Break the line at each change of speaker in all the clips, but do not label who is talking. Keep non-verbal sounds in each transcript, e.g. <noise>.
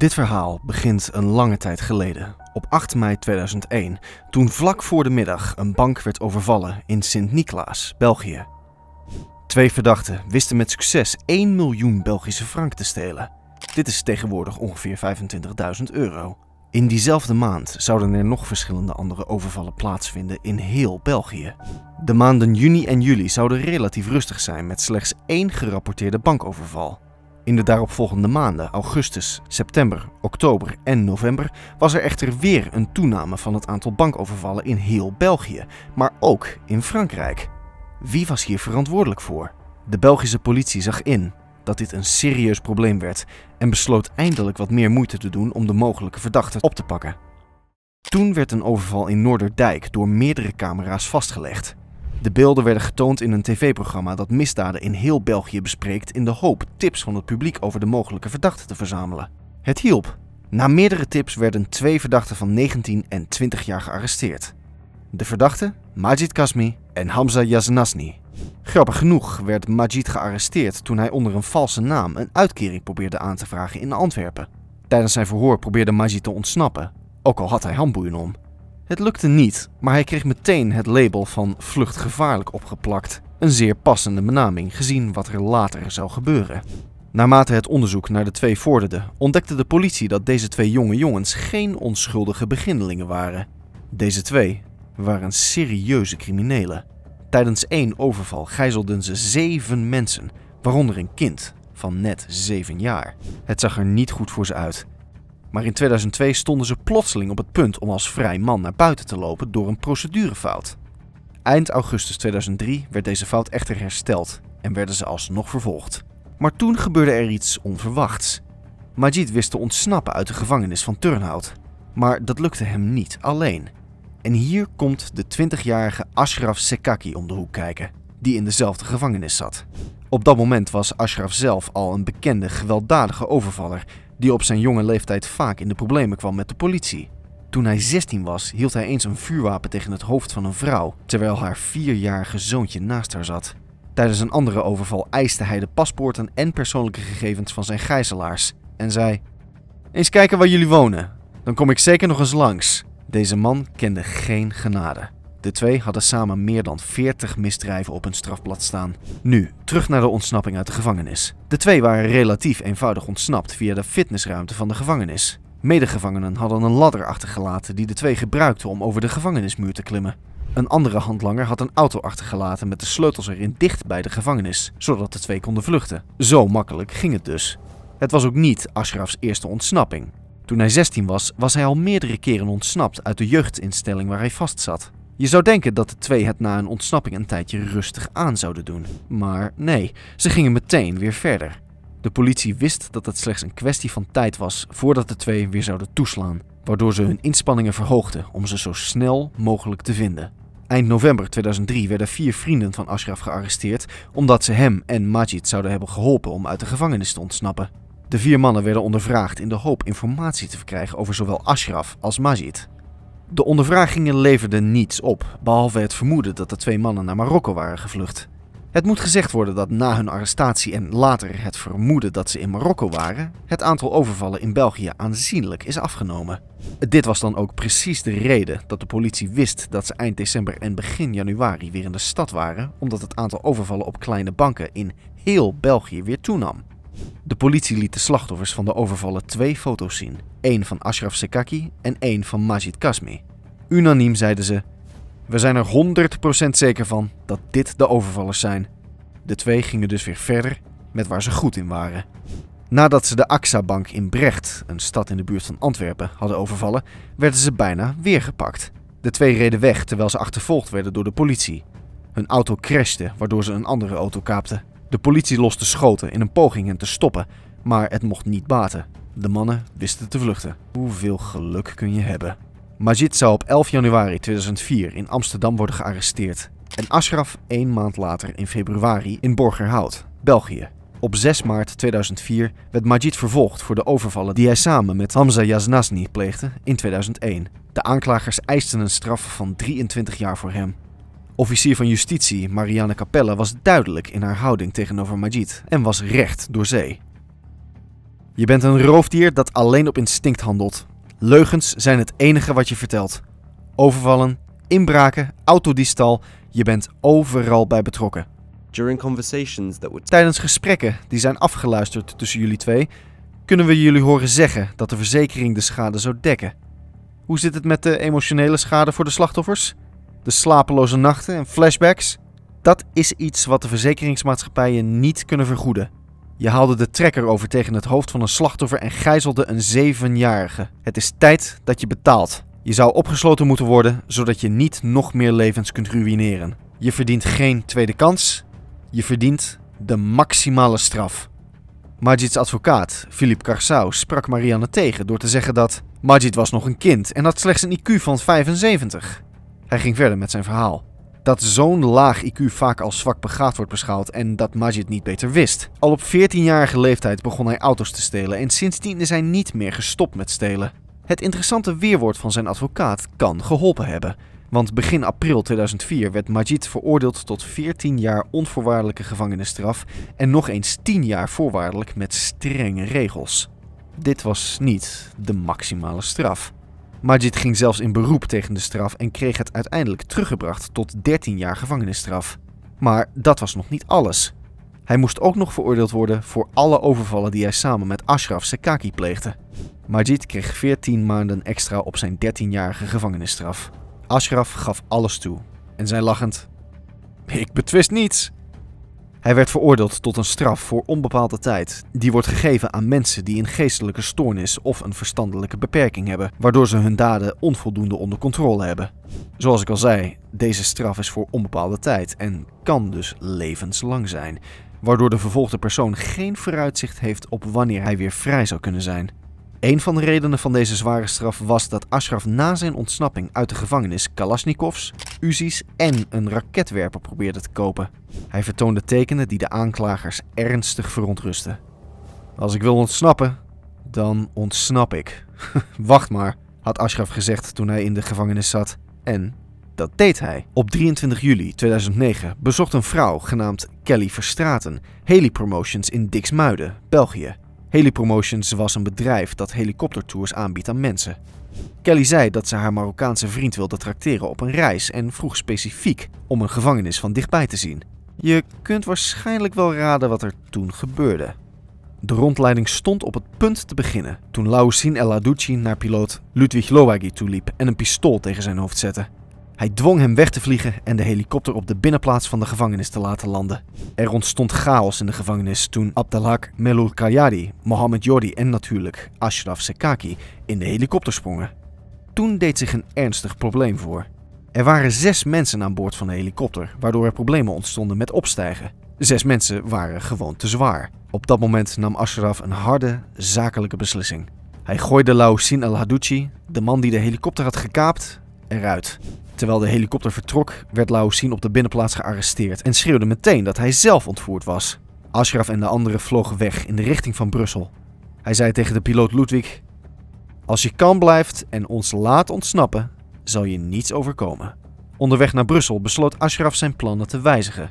Dit verhaal begint een lange tijd geleden, op 8 mei 2001, toen vlak voor de middag een bank werd overvallen in Sint-Niklaas, België. Twee verdachten wisten met succes 1 miljoen Belgische frank te stelen. Dit is tegenwoordig ongeveer 25.000 euro. In diezelfde maand zouden er nog verschillende andere overvallen plaatsvinden in heel België. De maanden juni en juli zouden relatief rustig zijn met slechts één gerapporteerde bankoverval. In de daaropvolgende maanden, augustus, september, oktober en november, was er echter weer een toename van het aantal bankovervallen in heel België, maar ook in Frankrijk. Wie was hier verantwoordelijk voor? De Belgische politie zag in dat dit een serieus probleem werd en besloot eindelijk wat meer moeite te doen om de mogelijke verdachten op te pakken. Toen werd een overval in Noorderdijk door meerdere camera's vastgelegd. De beelden werden getoond in een tv-programma dat misdaden in heel België bespreekt in de hoop tips van het publiek over de mogelijke verdachten te verzamelen. Het hielp. Na meerdere tips werden twee verdachten van 19 en 20 jaar gearresteerd. De verdachten, Majid Kasmi en Hamza Yaznasni. Grappig genoeg werd Majid gearresteerd toen hij onder een valse naam een uitkering probeerde aan te vragen in Antwerpen. Tijdens zijn verhoor probeerde Majid te ontsnappen, ook al had hij handboeien om. Het lukte niet, maar hij kreeg meteen het label van vluchtgevaarlijk opgeplakt. Een zeer passende benaming, gezien wat er later zou gebeuren. Naarmate het onderzoek naar de twee vorderde, ontdekte de politie dat deze twee jonge jongens geen onschuldige beginnelingen waren. Deze twee waren serieuze criminelen. Tijdens één overval gijzelden ze zeven mensen, waaronder een kind van net zeven jaar. Het zag er niet goed voor ze uit maar in 2002 stonden ze plotseling op het punt om als vrij man naar buiten te lopen door een procedurefout. Eind augustus 2003 werd deze fout echter hersteld en werden ze alsnog vervolgd. Maar toen gebeurde er iets onverwachts. Majid wist te ontsnappen uit de gevangenis van Turnhout. Maar dat lukte hem niet alleen. En hier komt de 20-jarige Ashraf Sekaki om de hoek kijken, die in dezelfde gevangenis zat. Op dat moment was Ashraf zelf al een bekende gewelddadige overvaller die op zijn jonge leeftijd vaak in de problemen kwam met de politie. Toen hij 16 was, hield hij eens een vuurwapen tegen het hoofd van een vrouw, terwijl haar vierjarige zoontje naast haar zat. Tijdens een andere overval eiste hij de paspoorten en persoonlijke gegevens van zijn gijzelaars en zei: Eens kijken waar jullie wonen, dan kom ik zeker nog eens langs. Deze man kende geen genade. De twee hadden samen meer dan 40 misdrijven op hun strafblad staan. Nu, terug naar de ontsnapping uit de gevangenis. De twee waren relatief eenvoudig ontsnapt via de fitnessruimte van de gevangenis. Medegevangenen hadden een ladder achtergelaten die de twee gebruikten om over de gevangenismuur te klimmen. Een andere handlanger had een auto achtergelaten met de sleutels erin dicht bij de gevangenis, zodat de twee konden vluchten. Zo makkelijk ging het dus. Het was ook niet Ashrafs eerste ontsnapping. Toen hij 16 was, was hij al meerdere keren ontsnapt uit de jeugdinstelling waar hij vastzat. Je zou denken dat de twee het na een ontsnapping een tijdje rustig aan zouden doen. Maar nee, ze gingen meteen weer verder. De politie wist dat het slechts een kwestie van tijd was voordat de twee weer zouden toeslaan, waardoor ze hun inspanningen verhoogden om ze zo snel mogelijk te vinden. Eind november 2003 werden vier vrienden van Ashraf gearresteerd omdat ze hem en Majid zouden hebben geholpen om uit de gevangenis te ontsnappen. De vier mannen werden ondervraagd in de hoop informatie te verkrijgen over zowel Ashraf als Majid. De ondervragingen leverden niets op, behalve het vermoeden dat de twee mannen naar Marokko waren gevlucht. Het moet gezegd worden dat na hun arrestatie en later het vermoeden dat ze in Marokko waren, het aantal overvallen in België aanzienlijk is afgenomen. Dit was dan ook precies de reden dat de politie wist dat ze eind december en begin januari weer in de stad waren, omdat het aantal overvallen op kleine banken in heel België weer toenam. De politie liet de slachtoffers van de overvallen twee foto's zien. één van Ashraf Sekaki en één van Majid Kasmi. Unaniem zeiden ze, we zijn er 100% zeker van dat dit de overvallers zijn. De twee gingen dus weer verder met waar ze goed in waren. Nadat ze de AXA-bank in Brecht, een stad in de buurt van Antwerpen, hadden overvallen, werden ze bijna weer gepakt. De twee reden weg terwijl ze achtervolgd werden door de politie. Hun auto crashte, waardoor ze een andere auto kaapten. De politie loste schoten in een poging hen te stoppen, maar het mocht niet baten. De mannen wisten te vluchten. Hoeveel geluk kun je hebben? Majid zou op 11 januari 2004 in Amsterdam worden gearresteerd en Ashraf één maand later in februari in Borgerhout, België. Op 6 maart 2004 werd Majid vervolgd voor de overvallen die hij samen met Hamza Yaznasni pleegde in 2001. De aanklagers eisten een straf van 23 jaar voor hem Officier van Justitie Marianne Capella was duidelijk in haar houding tegenover Majid en was recht door zee. Je bent een roofdier dat alleen op instinct handelt. Leugens zijn het enige wat je vertelt. Overvallen, inbraken, autodiefstal, je bent overal bij betrokken. Tijdens gesprekken die zijn afgeluisterd tussen jullie twee, kunnen we jullie horen zeggen dat de verzekering de schade zou dekken. Hoe zit het met de emotionele schade voor de slachtoffers? de slapeloze nachten en flashbacks, dat is iets wat de verzekeringsmaatschappijen niet kunnen vergoeden. Je haalde de trekker over tegen het hoofd van een slachtoffer en gijzelde een zevenjarige. Het is tijd dat je betaalt. Je zou opgesloten moeten worden, zodat je niet nog meer levens kunt ruïneren. Je verdient geen tweede kans. Je verdient de maximale straf. Majid's advocaat, Philippe Carsau, sprak Marianne tegen door te zeggen dat Majid was nog een kind en had slechts een IQ van 75. Hij ging verder met zijn verhaal. Dat zo'n laag IQ vaak als zwak begaafd wordt beschouwd en dat Majid niet beter wist. Al op 14-jarige leeftijd begon hij auto's te stelen en sindsdien is hij niet meer gestopt met stelen. Het interessante weerwoord van zijn advocaat kan geholpen hebben. Want begin april 2004 werd Majid veroordeeld tot 14 jaar onvoorwaardelijke gevangenisstraf en nog eens 10 jaar voorwaardelijk met strenge regels. Dit was niet de maximale straf. Majid ging zelfs in beroep tegen de straf en kreeg het uiteindelijk teruggebracht tot 13 jaar gevangenisstraf. Maar dat was nog niet alles. Hij moest ook nog veroordeeld worden voor alle overvallen die hij samen met Ashraf Sekaki pleegde. Majid kreeg 14 maanden extra op zijn 13-jarige gevangenisstraf. Ashraf gaf alles toe en zei lachend: Ik betwist niets. Hij werd veroordeeld tot een straf voor onbepaalde tijd. Die wordt gegeven aan mensen die een geestelijke stoornis of een verstandelijke beperking hebben, waardoor ze hun daden onvoldoende onder controle hebben. Zoals ik al zei, deze straf is voor onbepaalde tijd en kan dus levenslang zijn, waardoor de vervolgde persoon geen vooruitzicht heeft op wanneer hij weer vrij zou kunnen zijn. Een van de redenen van deze zware straf was dat Ashraf na zijn ontsnapping uit de gevangenis Kalasnikovs, Uzis en een raketwerper probeerde te kopen. Hij vertoonde tekenen die de aanklagers ernstig verontrusten. Als ik wil ontsnappen, dan ontsnap ik. <laughs> Wacht maar, had Ashraf gezegd toen hij in de gevangenis zat. En dat deed hij. Op 23 juli 2009 bezocht een vrouw genaamd Kelly Verstraten Haley Promotions in Dixmuiden, België. Helipromotions was een bedrijf dat helikoptertours aanbiedt aan mensen. Kelly zei dat ze haar Marokkaanse vriend wilde tracteren op een reis en vroeg specifiek om een gevangenis van dichtbij te zien. Je kunt waarschijnlijk wel raden wat er toen gebeurde. De rondleiding stond op het punt te beginnen toen Laoussine El naar piloot Ludwig Lowagi toeliep en een pistool tegen zijn hoofd zette. Hij dwong hem weg te vliegen en de helikopter op de binnenplaats van de gevangenis te laten landen. Er ontstond chaos in de gevangenis toen Abdelhak Melul Kayadi, Mohammed Jordi en natuurlijk Ashraf Sekaki in de helikopter sprongen. Toen deed zich een ernstig probleem voor. Er waren zes mensen aan boord van de helikopter, waardoor er problemen ontstonden met opstijgen. Zes mensen waren gewoon te zwaar. Op dat moment nam Ashraf een harde, zakelijke beslissing. Hij gooide Laousin al-Hadouchi, de man die de helikopter had gekaapt, eruit. Terwijl de helikopter vertrok, werd Laosin op de binnenplaats gearresteerd en schreeuwde meteen dat hij zelf ontvoerd was. Ashraf en de anderen vlogen weg in de richting van Brussel. Hij zei tegen de piloot Ludwig: Als je kan blijft en ons laat ontsnappen, zal je niets overkomen. Onderweg naar Brussel besloot Ashraf zijn plannen te wijzigen.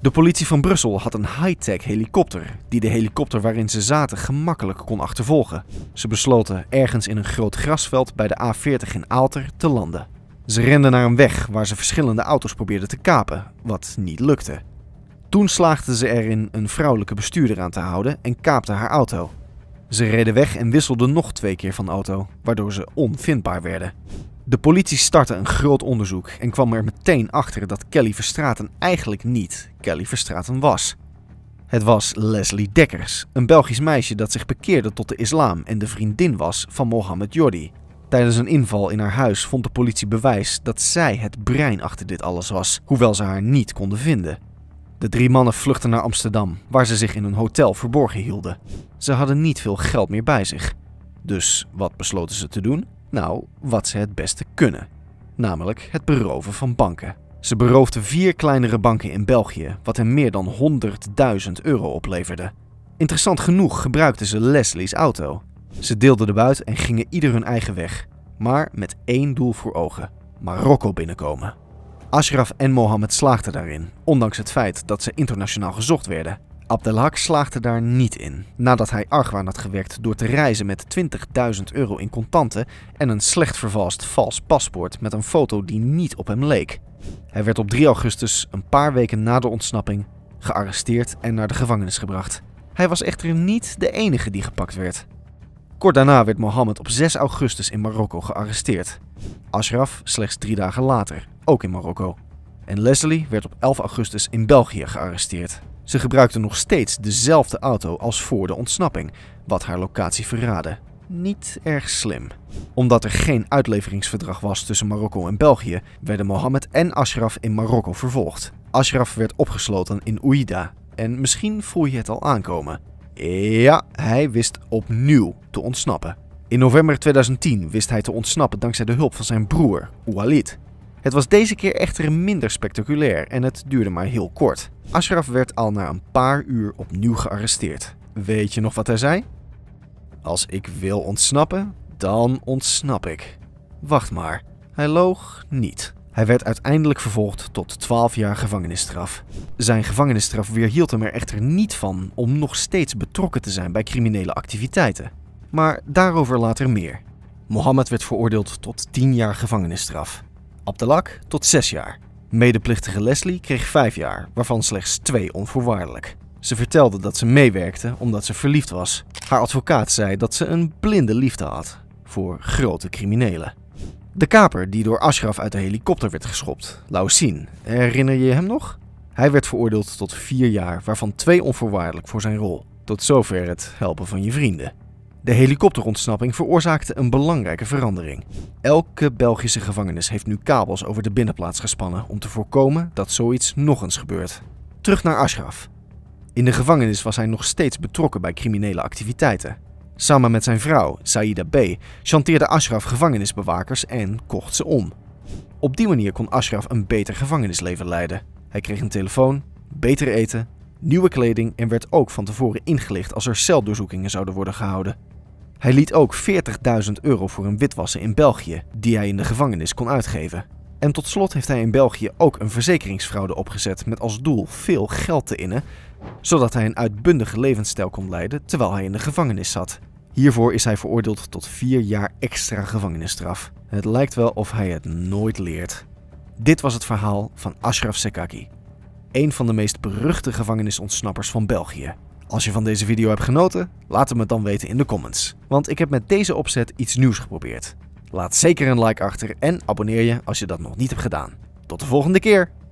De politie van Brussel had een high-tech helikopter die de helikopter waarin ze zaten gemakkelijk kon achtervolgen. Ze besloten ergens in een groot grasveld bij de A40 in Aalter te landen. Ze renden naar een weg waar ze verschillende auto's probeerden te kapen, wat niet lukte. Toen slaagden ze erin een vrouwelijke bestuurder aan te houden en kaapte haar auto. Ze reden weg en wisselden nog twee keer van auto, waardoor ze onvindbaar werden. De politie startte een groot onderzoek en kwam er meteen achter dat Kelly Verstraten eigenlijk niet Kelly Verstraten was. Het was Leslie Dekkers, een Belgisch meisje dat zich bekeerde tot de islam en de vriendin was van Mohammed Jordi, Tijdens een inval in haar huis vond de politie bewijs dat zij het brein achter dit alles was, hoewel ze haar niet konden vinden. De drie mannen vluchtten naar Amsterdam, waar ze zich in een hotel verborgen hielden. Ze hadden niet veel geld meer bij zich. Dus wat besloten ze te doen? Nou, wat ze het beste kunnen. Namelijk het beroven van banken. Ze beroofden vier kleinere banken in België, wat hen meer dan 100.000 euro opleverde. Interessant genoeg gebruikten ze Leslie's auto. Ze deelden de buit en gingen ieder hun eigen weg, maar met één doel voor ogen: Marokko binnenkomen. Ashraf en Mohammed slaagden daarin, ondanks het feit dat ze internationaal gezocht werden. Abdelhak slaagde daar niet in, nadat hij argwaan had gewerkt door te reizen met 20.000 euro in contanten en een slecht vervalst vals paspoort met een foto die niet op hem leek. Hij werd op 3 augustus, een paar weken na de ontsnapping, gearresteerd en naar de gevangenis gebracht. Hij was echter niet de enige die gepakt werd. Kort daarna werd Mohammed op 6 augustus in Marokko gearresteerd. Ashraf slechts drie dagen later, ook in Marokko. En Leslie werd op 11 augustus in België gearresteerd. Ze gebruikte nog steeds dezelfde auto als voor de ontsnapping, wat haar locatie verraadde. Niet erg slim. Omdat er geen uitleveringsverdrag was tussen Marokko en België, werden Mohammed en Ashraf in Marokko vervolgd. Ashraf werd opgesloten in Ouida en misschien voel je het al aankomen. Ja, hij wist opnieuw te ontsnappen. In november 2010 wist hij te ontsnappen dankzij de hulp van zijn broer, Walid. Het was deze keer echter minder spectaculair en het duurde maar heel kort. Ashraf werd al na een paar uur opnieuw gearresteerd. Weet je nog wat hij zei? Als ik wil ontsnappen, dan ontsnap ik. Wacht maar, hij loog niet. Hij werd uiteindelijk vervolgd tot 12 jaar gevangenisstraf. Zijn gevangenisstraf weerhield hem er echter niet van om nog steeds betrokken te zijn bij criminele activiteiten. Maar daarover later meer. Mohammed werd veroordeeld tot 10 jaar gevangenisstraf. Abdelak tot 6 jaar. Medeplichtige Leslie kreeg 5 jaar, waarvan slechts 2 onvoorwaardelijk. Ze vertelde dat ze meewerkte omdat ze verliefd was. Haar advocaat zei dat ze een blinde liefde had voor grote criminelen. De kaper die door Ashraf uit de helikopter werd geschopt, lausin. herinner je hem nog? Hij werd veroordeeld tot vier jaar, waarvan twee onvoorwaardelijk voor zijn rol. Tot zover het helpen van je vrienden. De helikopterontsnapping veroorzaakte een belangrijke verandering. Elke Belgische gevangenis heeft nu kabels over de binnenplaats gespannen om te voorkomen dat zoiets nog eens gebeurt. Terug naar Ashraf. In de gevangenis was hij nog steeds betrokken bij criminele activiteiten. Samen met zijn vrouw, Saida B., chanteerde Ashraf gevangenisbewakers en kocht ze om. Op die manier kon Ashraf een beter gevangenisleven leiden. Hij kreeg een telefoon, beter eten, nieuwe kleding en werd ook van tevoren ingelicht als er celdoorzoekingen zouden worden gehouden. Hij liet ook 40.000 euro voor een witwassen in België, die hij in de gevangenis kon uitgeven. En tot slot heeft hij in België ook een verzekeringsfraude opgezet met als doel veel geld te innen, zodat hij een uitbundige levensstijl kon leiden terwijl hij in de gevangenis zat. Hiervoor is hij veroordeeld tot vier jaar extra gevangenisstraf. Het lijkt wel of hij het nooit leert. Dit was het verhaal van Ashraf Sekaki, een van de meest beruchte gevangenisontsnappers van België. Als je van deze video hebt genoten, laat het me dan weten in de comments. Want ik heb met deze opzet iets nieuws geprobeerd. Laat zeker een like achter en abonneer je als je dat nog niet hebt gedaan. Tot de volgende keer!